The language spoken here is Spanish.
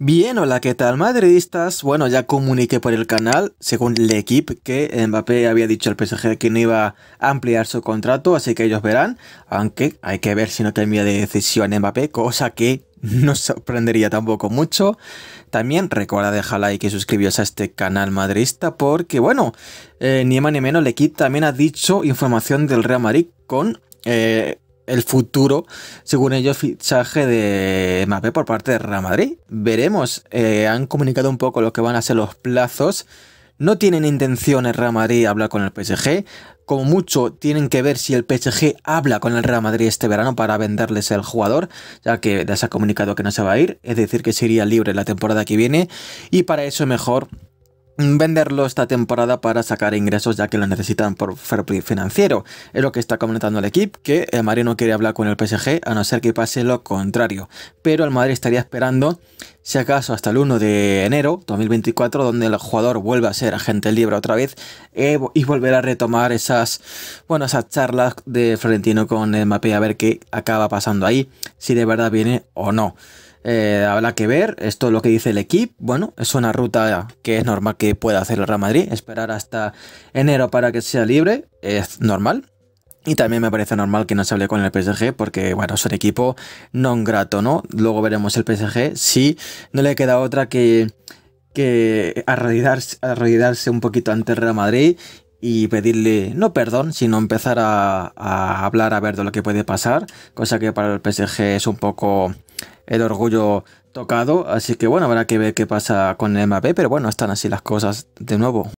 Bien, hola, ¿qué tal madridistas? Bueno, ya comuniqué por el canal, según L'Equipe, que Mbappé había dicho al PSG que no iba a ampliar su contrato, así que ellos verán, aunque hay que ver si no cambia de decisión Mbappé, cosa que no sorprendería tampoco mucho. También recuerda dejar like y suscribiros a este canal madridista porque, bueno, eh, ni más ni menos L'Equipe también ha dicho información del Real Madrid con... Eh, el futuro, según ellos, fichaje de Mbappé por parte de Real Madrid. Veremos, eh, han comunicado un poco lo que van a ser los plazos. No tienen intención el Real Madrid hablar con el PSG. Como mucho tienen que ver si el PSG habla con el Real Madrid este verano para venderles el jugador, ya que ya se ha comunicado que no se va a ir, es decir, que sería libre la temporada que viene. Y para eso mejor Mm, venderlo esta temporada para sacar ingresos ya que lo necesitan por fair financiero. Es lo que está comentando el equipo, que el eh, Madrid no quiere hablar con el PSG a no ser que pase lo contrario. Pero el Madrid estaría esperando, si acaso, hasta el 1 de enero 2024, donde el jugador vuelva a ser agente libre otra vez eh, y volver a retomar esas, bueno, esas charlas de Florentino con el eh, MAPE a ver qué acaba pasando ahí, si de verdad viene o no. Eh, habrá que ver, esto es lo que dice el equipo. Bueno, es una ruta que es normal que pueda hacer el Real Madrid, esperar hasta enero para que sea libre, es normal. Y también me parece normal que no se hable con el PSG porque, bueno, es un equipo no grato, ¿no? Luego veremos el PSG si no le queda otra que, que un poquito ante el Real Madrid y pedirle, no perdón, sino empezar a hablar a ver de lo que puede pasar, cosa que para el PSG es un poco el orgullo tocado. Así que bueno, habrá que ver qué pasa con el MAP, pero bueno, están así las cosas de nuevo.